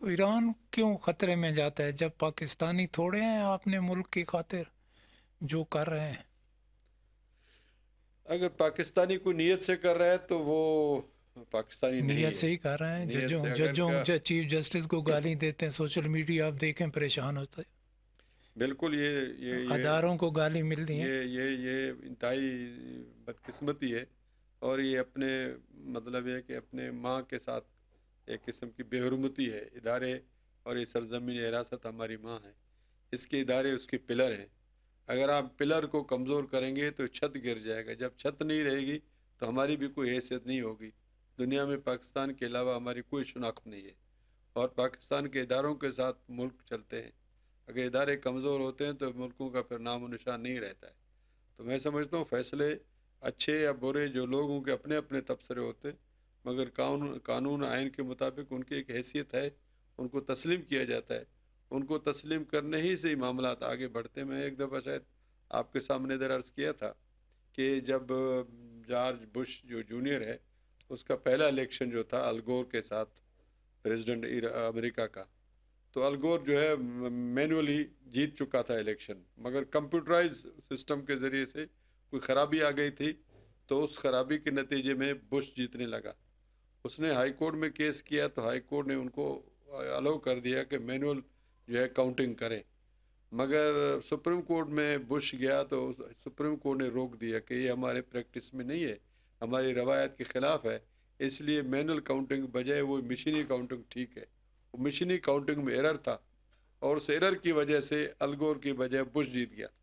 तो ईरान क्यों खतरे में जाता है जब पाकिस्तानी थोड़े हैं आपने मुल्क की खातिर जो कर रहे हैं अगर पाकिस्तानी को नीयत से कर रहा है तो वो पाकिस्तानी नीयत से ही कर रहे हैं जजों जजों चीफ जस्टिस को गाली देते हैं सोशल मीडिया आप देखें परेशान होते हैं बिल्कुल ये ये अदारों को गाली मिल रही है ये ये ये इंतहाई बदकिस्मती है और ये अपने मतलब ये कि अपने माँ के साथ एक किस्म की बेहरमती है इदारे और ये सरजमीन हिरासत हमारी माँ है इसके इदारे उसके पिलर हैं अगर आप पिलर को कमज़ोर करेंगे तो छत गिर जाएगा जब छत नहीं रहेगी तो हमारी भी कोई हैसियत नहीं होगी दुनिया में पाकिस्तान के अलावा हमारी कोई शनाख्त नहीं है और पाकिस्तान के इदारों के साथ मुल्क चलते हैं अगर इदारे कमज़ोर होते हैं तो मुल्कों का फिर नाम निशान नहीं रहता है तो मैं समझता हूँ फैसले अच्छे या बुरे जो लोगों के अपने अपने तबसरे होते हैं मगर कानून कानून आयन के मुताबिक उनकी एक हैसियत है उनको तस्लीम किया जाता है उनको तस्लीम करने ही से ही मामला आगे बढ़ते मैं एक दफ़ा शायद आपके सामने इधर अर्ज़ किया था कि जब जॉर्ज बुश जो जूनियर है उसका पहला इलेक्शन जो था अलगोर के साथ प्रेसिडेंट अमेरिका का तो अलगोर जो है मैनुअली जीत चुका था इलेक्शन मगर कंप्यूटराइज सिस्टम के ज़रिए से कोई ख़राबी आ गई थी तो उस खराबी के नतीजे में बुश जीतने लगा उसने हाई कोर्ट में केस किया तो हाई कोर्ट ने उनको अलाउ कर दिया कि मैनुअल जो है काउंटिंग करें मगर सुप्रीम कोर्ट में बुश गया तो सुप्रीम कोर्ट ने रोक दिया कि ये हमारे प्रैक्टिस में नहीं है हमारी रवायत के ख़िलाफ़ है इसलिए मैनुअल काउंटिंग बजाय वो मशीनी काउंटिंग ठीक है मशीनी काउंटिंग में एरर था और उस एरर की वजह से अलगोर की बजाय बुश जीत गया